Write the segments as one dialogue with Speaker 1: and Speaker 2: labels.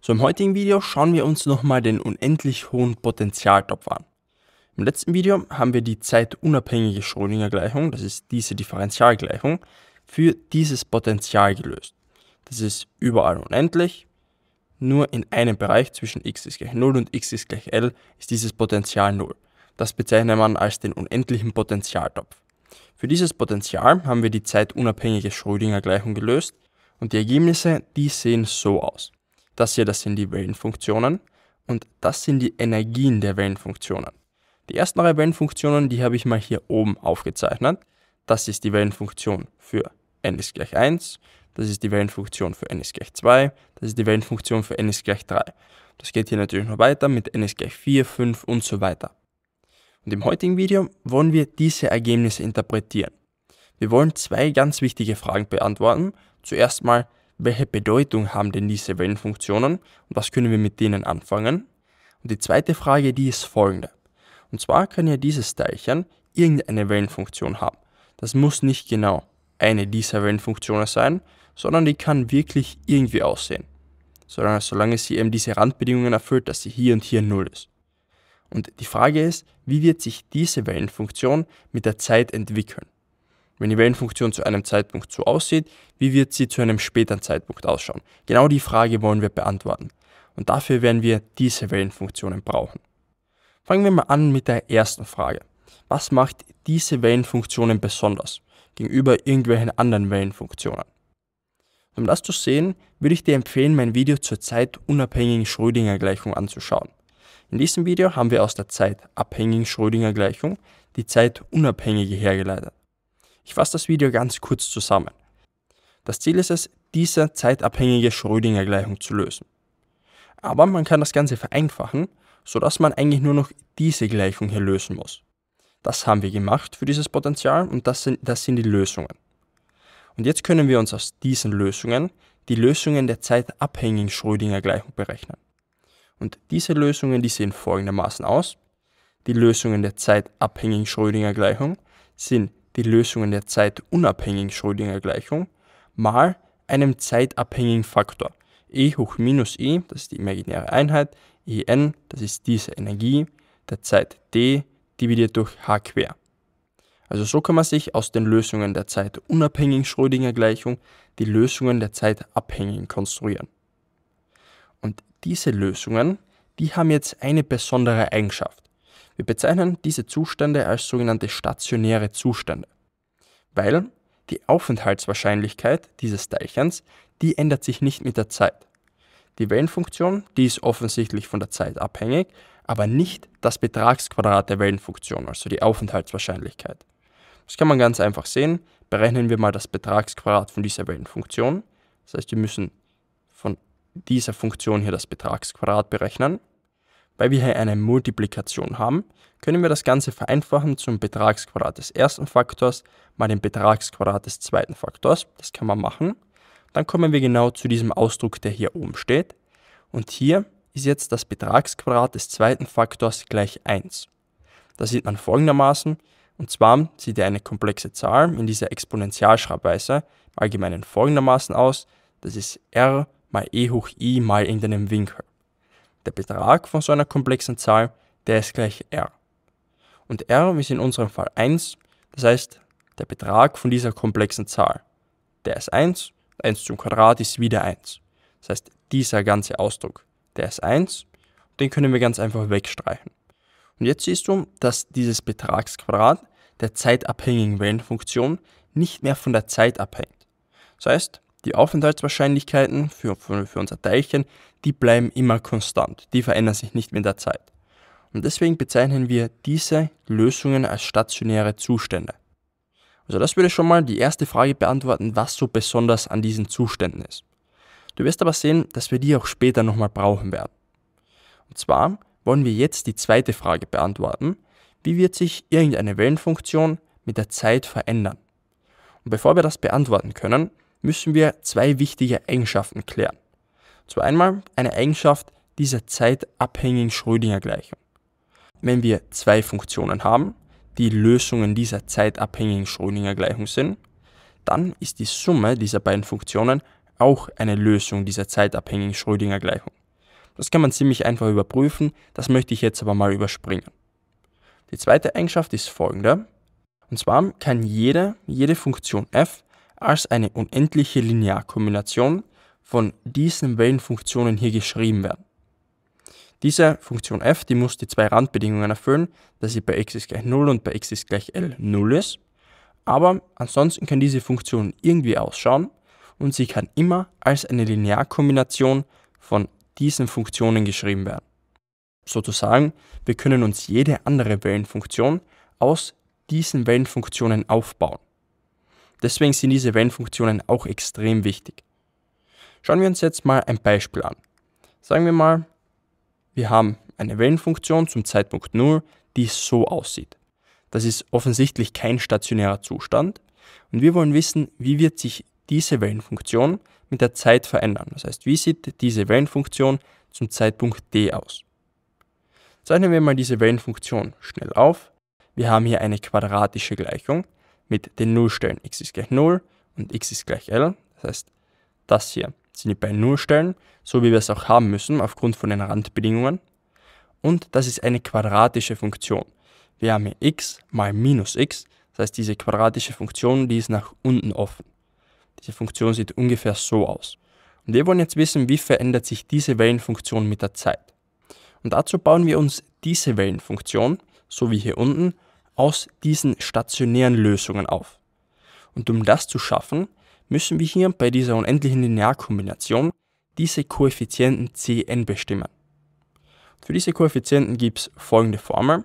Speaker 1: So im heutigen Video schauen wir uns nochmal den unendlich hohen Potentialtopf an. Im letzten Video haben wir die zeitunabhängige Schrödinger Gleichung, das ist diese Differentialgleichung, für dieses Potential gelöst. Das ist überall unendlich, nur in einem Bereich zwischen x ist gleich 0 und x ist gleich L ist dieses Potential 0. Das bezeichnet man als den unendlichen Potentialtopf. Für dieses Potential haben wir die zeitunabhängige Schrödinger Gleichung gelöst und die Ergebnisse, die sehen so aus. Das hier, das sind die Wellenfunktionen und das sind die Energien der Wellenfunktionen. Die ersten drei Wellenfunktionen, die habe ich mal hier oben aufgezeichnet. Das ist die Wellenfunktion für n ist gleich 1, das ist die Wellenfunktion für n ist gleich 2, das ist die Wellenfunktion für n ist gleich 3. Das geht hier natürlich noch weiter mit n ist gleich 4, 5 und so weiter. Und im heutigen Video wollen wir diese Ergebnisse interpretieren. Wir wollen zwei ganz wichtige Fragen beantworten. Zuerst mal, welche Bedeutung haben denn diese Wellenfunktionen und was können wir mit denen anfangen? Und die zweite Frage, die ist folgende. Und zwar kann ja dieses Teilchen irgendeine Wellenfunktion haben. Das muss nicht genau eine dieser Wellenfunktionen sein, sondern die kann wirklich irgendwie aussehen. Solange, solange sie eben diese Randbedingungen erfüllt, dass sie hier und hier null ist. Und die Frage ist, wie wird sich diese Wellenfunktion mit der Zeit entwickeln? Wenn die Wellenfunktion zu einem Zeitpunkt so aussieht, wie wird sie zu einem späteren Zeitpunkt ausschauen? Genau die Frage wollen wir beantworten. Und dafür werden wir diese Wellenfunktionen brauchen. Fangen wir mal an mit der ersten Frage. Was macht diese Wellenfunktionen besonders gegenüber irgendwelchen anderen Wellenfunktionen? Um das zu sehen, würde ich dir empfehlen, mein Video zur zeitunabhängigen Schrödinger-Gleichung anzuschauen. In diesem Video haben wir aus der zeitabhängigen Schrödinger-Gleichung die zeitunabhängige hergeleitet. Ich fasse das Video ganz kurz zusammen. Das Ziel ist es, diese zeitabhängige Schrödinger-Gleichung zu lösen. Aber man kann das Ganze vereinfachen, sodass man eigentlich nur noch diese Gleichung hier lösen muss. Das haben wir gemacht für dieses Potenzial und das sind, das sind die Lösungen. Und jetzt können wir uns aus diesen Lösungen die Lösungen der zeitabhängigen Schrödinger-Gleichung berechnen. Und diese Lösungen, die sehen folgendermaßen aus. Die Lösungen der zeitabhängigen Schrödinger-Gleichung sind die Lösungen der zeitunabhängigen Schrödinger Gleichung, mal einem zeitabhängigen Faktor. E hoch minus E, das ist die imaginäre Einheit, En, das ist diese Energie, der Zeit D dividiert durch h quer. Also so kann man sich aus den Lösungen der zeitunabhängigen Schrödinger Gleichung die Lösungen der zeitabhängigen konstruieren. Und diese Lösungen, die haben jetzt eine besondere Eigenschaft. Wir bezeichnen diese Zustände als sogenannte stationäre Zustände, weil die Aufenthaltswahrscheinlichkeit dieses Teilchens, die ändert sich nicht mit der Zeit. Die Wellenfunktion, die ist offensichtlich von der Zeit abhängig, aber nicht das Betragsquadrat der Wellenfunktion, also die Aufenthaltswahrscheinlichkeit. Das kann man ganz einfach sehen. Berechnen wir mal das Betragsquadrat von dieser Wellenfunktion. Das heißt, wir müssen von dieser Funktion hier das Betragsquadrat berechnen. Weil wir hier eine Multiplikation haben, können wir das Ganze vereinfachen zum Betragsquadrat des ersten Faktors mal den Betragsquadrat des zweiten Faktors. Das kann man machen. Dann kommen wir genau zu diesem Ausdruck, der hier oben steht. Und hier ist jetzt das Betragsquadrat des zweiten Faktors gleich 1. Das sieht man folgendermaßen. Und zwar sieht eine komplexe Zahl in dieser Exponentialschreibweise im Allgemeinen folgendermaßen aus. Das ist r mal e hoch i mal irgendeinem Winkel. Der Betrag von so einer komplexen Zahl, der ist gleich r. Und r ist in unserem Fall 1, das heißt, der Betrag von dieser komplexen Zahl, der ist 1, 1 zum Quadrat ist wieder 1. Das heißt, dieser ganze Ausdruck, der ist 1, den können wir ganz einfach wegstreichen. Und jetzt siehst du, dass dieses Betragsquadrat der zeitabhängigen Wellenfunktion nicht mehr von der Zeit abhängt. Das heißt, die Aufenthaltswahrscheinlichkeiten für, für, für unser Teilchen, die bleiben immer konstant. Die verändern sich nicht mit der Zeit. Und deswegen bezeichnen wir diese Lösungen als stationäre Zustände. Also das würde schon mal die erste Frage beantworten, was so besonders an diesen Zuständen ist. Du wirst aber sehen, dass wir die auch später nochmal brauchen werden. Und zwar wollen wir jetzt die zweite Frage beantworten, wie wird sich irgendeine Wellenfunktion mit der Zeit verändern? Und bevor wir das beantworten können, müssen wir zwei wichtige Eigenschaften klären. Zu einmal eine Eigenschaft dieser zeitabhängigen Schrödinger-Gleichung. Wenn wir zwei Funktionen haben, die Lösungen dieser zeitabhängigen Schrödinger-Gleichung sind, dann ist die Summe dieser beiden Funktionen auch eine Lösung dieser zeitabhängigen Schrödinger-Gleichung. Das kann man ziemlich einfach überprüfen, das möchte ich jetzt aber mal überspringen. Die zweite Eigenschaft ist folgende. Und zwar kann jede, jede Funktion f als eine unendliche Linearkombination von diesen Wellenfunktionen hier geschrieben werden. Diese Funktion f, die muss die zwei Randbedingungen erfüllen, dass sie bei x ist gleich 0 und bei x ist gleich L 0 ist. Aber ansonsten kann diese Funktion irgendwie ausschauen und sie kann immer als eine Linearkombination von diesen Funktionen geschrieben werden. Sozusagen, wir können uns jede andere Wellenfunktion aus diesen Wellenfunktionen aufbauen. Deswegen sind diese Wenn-Funktionen auch extrem wichtig. Schauen wir uns jetzt mal ein Beispiel an. Sagen wir mal, wir haben eine Wellenfunktion zum Zeitpunkt 0, die so aussieht. Das ist offensichtlich kein stationärer Zustand und wir wollen wissen, wie wird sich diese Wellenfunktion mit der Zeit verändern. Das heißt, wie sieht diese Wellenfunktion zum Zeitpunkt d aus? Zeichnen wir mal diese Wellenfunktion schnell auf. Wir haben hier eine quadratische Gleichung mit den Nullstellen. x ist gleich 0 und x ist gleich L. Das heißt, das hier sind die beiden Nullstellen, so wie wir es auch haben müssen, aufgrund von den Randbedingungen. Und das ist eine quadratische Funktion. Wir haben hier x mal minus x, das heißt, diese quadratische Funktion, die ist nach unten offen. Diese Funktion sieht ungefähr so aus. Und wir wollen jetzt wissen, wie verändert sich diese Wellenfunktion mit der Zeit. Und dazu bauen wir uns diese Wellenfunktion, so wie hier unten, aus diesen stationären Lösungen auf. Und um das zu schaffen, müssen wir hier bei dieser unendlichen Linearkombination diese Koeffizienten Cn bestimmen. Für diese Koeffizienten gibt es folgende Formel.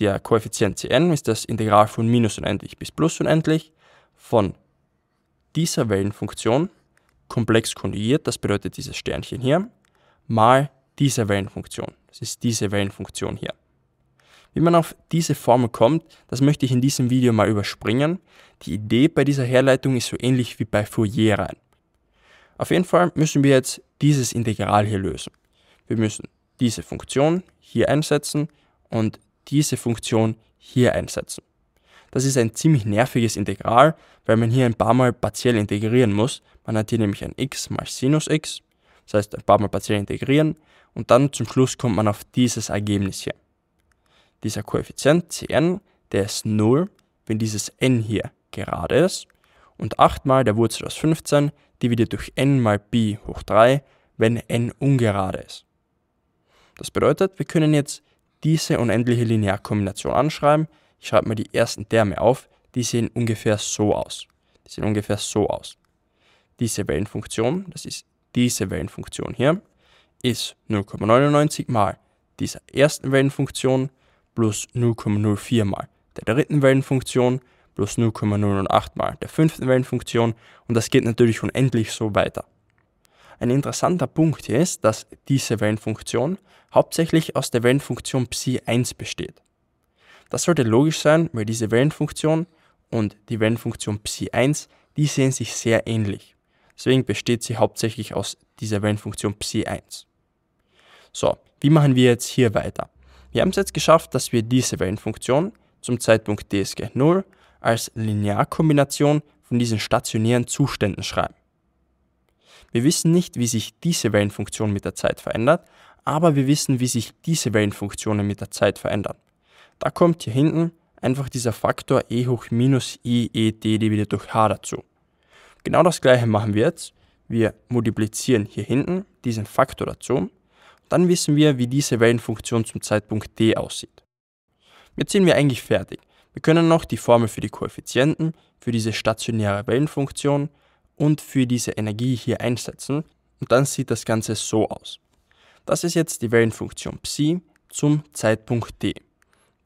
Speaker 1: Der Koeffizient Cn ist das Integral von minus unendlich bis plus unendlich von dieser Wellenfunktion, komplex konjugiert, das bedeutet dieses Sternchen hier, mal dieser Wellenfunktion. Das ist diese Wellenfunktion hier. Wie man auf diese Formel kommt, das möchte ich in diesem Video mal überspringen. Die Idee bei dieser Herleitung ist so ähnlich wie bei fourier rein. Auf jeden Fall müssen wir jetzt dieses Integral hier lösen. Wir müssen diese Funktion hier einsetzen und diese Funktion hier einsetzen. Das ist ein ziemlich nerviges Integral, weil man hier ein paar Mal partiell integrieren muss. Man hat hier nämlich ein x mal Sinus x, das heißt ein paar Mal partiell integrieren und dann zum Schluss kommt man auf dieses Ergebnis hier. Dieser Koeffizient Cn, der ist 0, wenn dieses n hier gerade ist. Und 8 mal der Wurzel aus 15 dividiert durch n mal pi hoch 3, wenn n ungerade ist. Das bedeutet, wir können jetzt diese unendliche Linearkombination anschreiben. Ich schreibe mal die ersten Terme auf. Die sehen ungefähr so aus. Die sehen ungefähr so aus. Diese Wellenfunktion, das ist diese Wellenfunktion hier, ist 0,99 mal dieser ersten Wellenfunktion plus 0,04 mal der dritten Wellenfunktion plus 0,08 mal der fünften Wellenfunktion und das geht natürlich unendlich so weiter. Ein interessanter Punkt hier ist, dass diese Wellenfunktion hauptsächlich aus der Wellenfunktion Psi1 besteht. Das sollte logisch sein, weil diese Wellenfunktion und die Wellenfunktion Psi1, die sehen sich sehr ähnlich. Deswegen besteht sie hauptsächlich aus dieser Wellenfunktion Psi1. So, wie machen wir jetzt hier weiter? Wir haben es jetzt geschafft, dass wir diese Wellenfunktion zum Zeitpunkt dsg 0 als Linearkombination von diesen stationären Zuständen schreiben. Wir wissen nicht, wie sich diese Wellenfunktion mit der Zeit verändert, aber wir wissen, wie sich diese Wellenfunktionen mit der Zeit verändern. Da kommt hier hinten einfach dieser Faktor e hoch minus i e d dividiert durch h dazu. Genau das gleiche machen wir jetzt. Wir multiplizieren hier hinten diesen Faktor dazu dann wissen wir, wie diese Wellenfunktion zum Zeitpunkt d aussieht. Jetzt sind wir eigentlich fertig. Wir können noch die Formel für die Koeffizienten, für diese stationäre Wellenfunktion und für diese Energie hier einsetzen und dann sieht das Ganze so aus. Das ist jetzt die Wellenfunktion Psi zum Zeitpunkt d.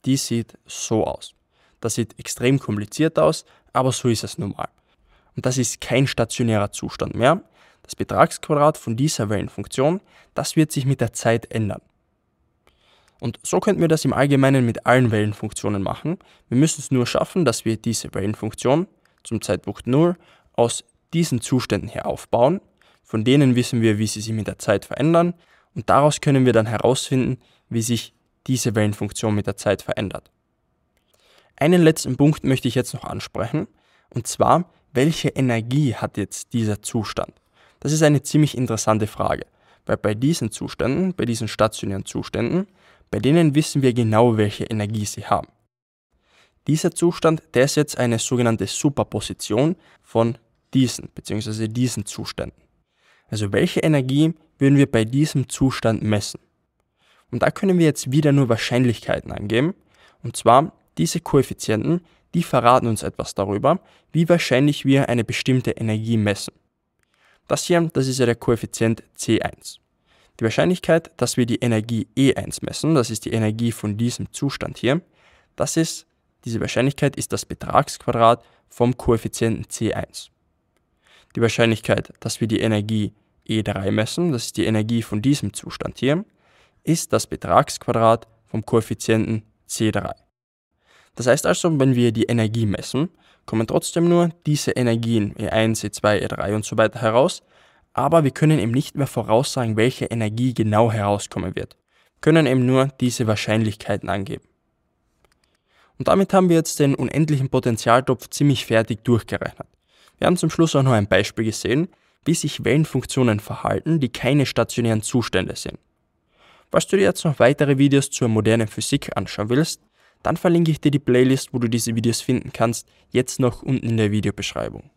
Speaker 1: Die sieht so aus. Das sieht extrem kompliziert aus, aber so ist es normal. Und das ist kein stationärer Zustand mehr, das Betragsquadrat von dieser Wellenfunktion, das wird sich mit der Zeit ändern. Und so könnten wir das im Allgemeinen mit allen Wellenfunktionen machen. Wir müssen es nur schaffen, dass wir diese Wellenfunktion zum Zeitpunkt 0 aus diesen Zuständen hier aufbauen. Von denen wissen wir, wie sie sich mit der Zeit verändern. Und daraus können wir dann herausfinden, wie sich diese Wellenfunktion mit der Zeit verändert. Einen letzten Punkt möchte ich jetzt noch ansprechen. Und zwar, welche Energie hat jetzt dieser Zustand? Das ist eine ziemlich interessante Frage, weil bei diesen Zuständen, bei diesen stationären Zuständen, bei denen wissen wir genau, welche Energie sie haben. Dieser Zustand, der ist jetzt eine sogenannte Superposition von diesen bzw. diesen Zuständen. Also welche Energie würden wir bei diesem Zustand messen? Und da können wir jetzt wieder nur Wahrscheinlichkeiten angeben. Und zwar diese Koeffizienten, die verraten uns etwas darüber, wie wahrscheinlich wir eine bestimmte Energie messen. Das hier, das ist ja der Koeffizient C1. Die Wahrscheinlichkeit, dass wir die Energie E1 messen, das ist die Energie von diesem Zustand hier, das ist, diese Wahrscheinlichkeit ist das Betragsquadrat vom Koeffizienten C1. Die Wahrscheinlichkeit, dass wir die Energie E3 messen, das ist die Energie von diesem Zustand hier, ist das Betragsquadrat vom Koeffizienten C3. Das heißt also, wenn wir die Energie messen, kommen trotzdem nur diese Energien E1, E2, E3 und so weiter heraus, aber wir können eben nicht mehr voraussagen, welche Energie genau herauskommen wird. Wir können eben nur diese Wahrscheinlichkeiten angeben. Und damit haben wir jetzt den unendlichen Potentialtopf ziemlich fertig durchgerechnet. Wir haben zum Schluss auch noch ein Beispiel gesehen, wie sich Wellenfunktionen verhalten, die keine stationären Zustände sind. Falls du dir jetzt noch weitere Videos zur modernen Physik anschauen willst, dann verlinke ich dir die Playlist, wo du diese Videos finden kannst, jetzt noch unten in der Videobeschreibung.